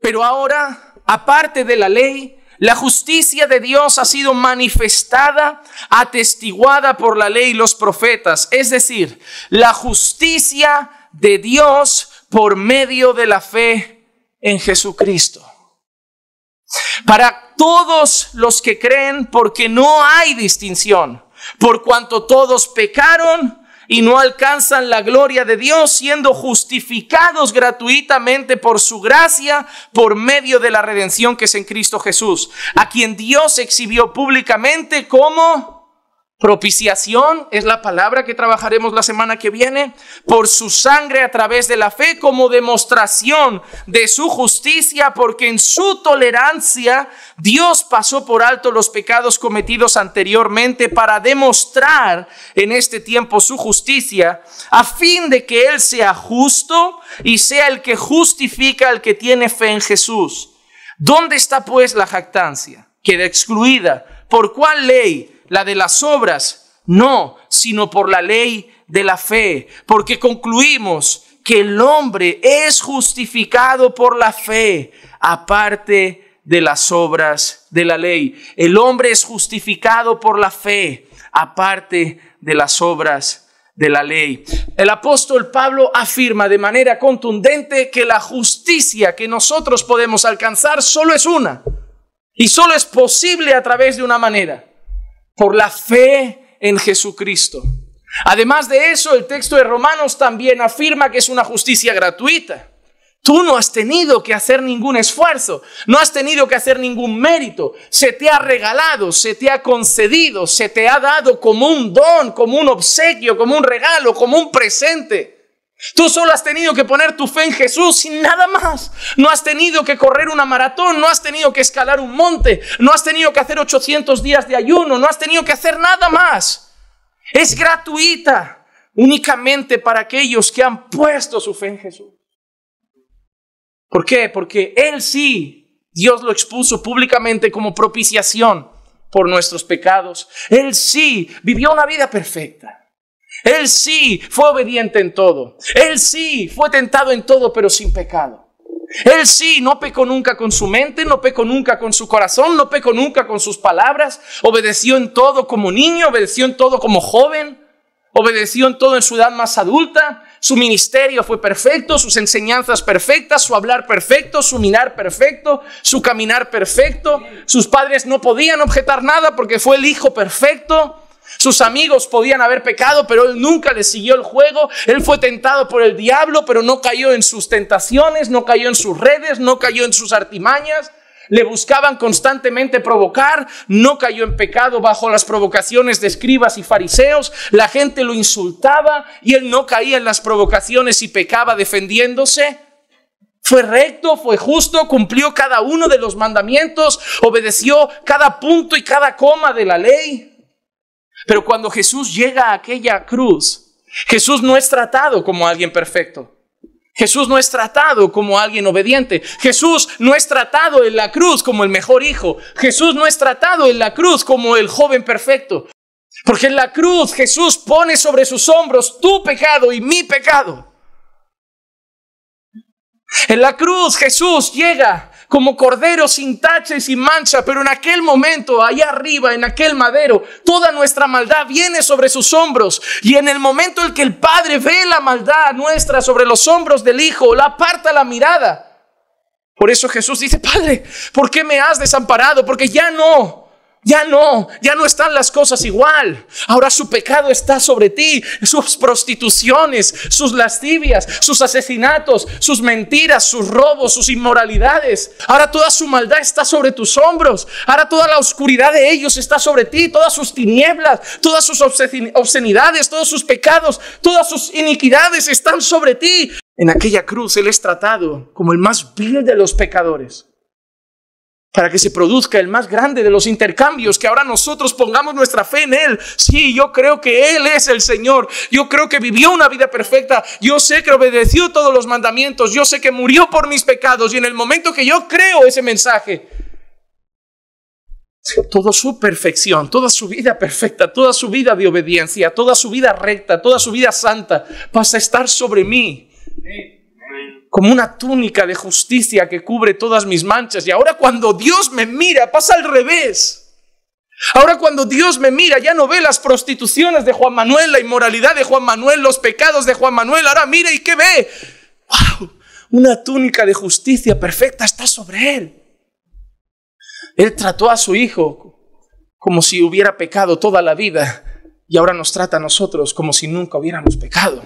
Pero ahora, aparte de la ley, la justicia de Dios ha sido manifestada, atestiguada por la ley y los profetas. Es decir, la justicia de Dios por medio de la fe en Jesucristo. Para todos los que creen, porque no hay distinción, por cuanto todos pecaron y no alcanzan la gloria de Dios, siendo justificados gratuitamente por su gracia por medio de la redención que es en Cristo Jesús, a quien Dios exhibió públicamente como Propiciación es la palabra que trabajaremos la semana que viene por su sangre a través de la fe como demostración de su justicia, porque en su tolerancia Dios pasó por alto los pecados cometidos anteriormente para demostrar en este tiempo su justicia, a fin de que Él sea justo y sea el que justifica al que tiene fe en Jesús. ¿Dónde está pues la jactancia? Queda excluida. ¿Por cuál ley? la de las obras, no, sino por la ley de la fe, porque concluimos que el hombre es justificado por la fe, aparte de las obras de la ley. El hombre es justificado por la fe, aparte de las obras de la ley. El apóstol Pablo afirma de manera contundente que la justicia que nosotros podemos alcanzar solo es una, y solo es posible a través de una manera, por la fe en Jesucristo. Además de eso, el texto de Romanos también afirma que es una justicia gratuita. Tú no has tenido que hacer ningún esfuerzo, no has tenido que hacer ningún mérito. Se te ha regalado, se te ha concedido, se te ha dado como un don, como un obsequio, como un regalo, como un presente. Tú solo has tenido que poner tu fe en Jesús y nada más. No has tenido que correr una maratón, no has tenido que escalar un monte, no has tenido que hacer 800 días de ayuno, no has tenido que hacer nada más. Es gratuita únicamente para aquellos que han puesto su fe en Jesús. ¿Por qué? Porque Él sí, Dios lo expuso públicamente como propiciación por nuestros pecados. Él sí vivió una vida perfecta. Él sí fue obediente en todo. Él sí fue tentado en todo, pero sin pecado. Él sí no pecó nunca con su mente, no pecó nunca con su corazón, no pecó nunca con sus palabras. Obedeció en todo como niño, obedeció en todo como joven, obedeció en todo en su edad más adulta. Su ministerio fue perfecto, sus enseñanzas perfectas, su hablar perfecto, su mirar perfecto, su caminar perfecto. Sus padres no podían objetar nada porque fue el hijo perfecto. Sus amigos podían haber pecado, pero él nunca le siguió el juego. Él fue tentado por el diablo, pero no cayó en sus tentaciones, no cayó en sus redes, no cayó en sus artimañas. Le buscaban constantemente provocar, no cayó en pecado bajo las provocaciones de escribas y fariseos, la gente lo insultaba y él no caía en las provocaciones y pecaba defendiéndose. Fue recto, fue justo, cumplió cada uno de los mandamientos, obedeció cada punto y cada coma de la ley. Pero cuando Jesús llega a aquella cruz, Jesús no es tratado como alguien perfecto. Jesús no es tratado como alguien obediente. Jesús no es tratado en la cruz como el mejor hijo. Jesús no es tratado en la cruz como el joven perfecto. Porque en la cruz Jesús pone sobre sus hombros tu pecado y mi pecado. En la cruz Jesús llega como cordero sin tacha y sin mancha, pero en aquel momento, allá arriba, en aquel madero, toda nuestra maldad viene sobre sus hombros. Y en el momento en que el Padre ve la maldad nuestra sobre los hombros del Hijo, la aparta la mirada. Por eso Jesús dice, Padre, ¿por qué me has desamparado? Porque ya no ya no, ya no están las cosas igual. Ahora su pecado está sobre ti, sus prostituciones, sus lascivias, sus asesinatos, sus mentiras, sus robos, sus inmoralidades. Ahora toda su maldad está sobre tus hombros. Ahora toda la oscuridad de ellos está sobre ti, todas sus tinieblas, todas sus obscenidades, todos sus pecados, todas sus iniquidades están sobre ti. En aquella cruz Él es tratado como el más vil de los pecadores para que se produzca el más grande de los intercambios, que ahora nosotros pongamos nuestra fe en Él. Sí, yo creo que Él es el Señor, yo creo que vivió una vida perfecta, yo sé que obedeció todos los mandamientos, yo sé que murió por mis pecados y en el momento que yo creo ese mensaje, toda su perfección, toda su vida perfecta, toda su vida de obediencia, toda su vida recta, toda su vida santa, pasa a estar sobre mí como una túnica de justicia que cubre todas mis manchas. Y ahora cuando Dios me mira, pasa al revés. Ahora cuando Dios me mira, ya no ve las prostituciones de Juan Manuel, la inmoralidad de Juan Manuel, los pecados de Juan Manuel. Ahora mira y qué ve. ¡Wow! Una túnica de justicia perfecta está sobre él. Él trató a su hijo como si hubiera pecado toda la vida y ahora nos trata a nosotros como si nunca hubiéramos pecado.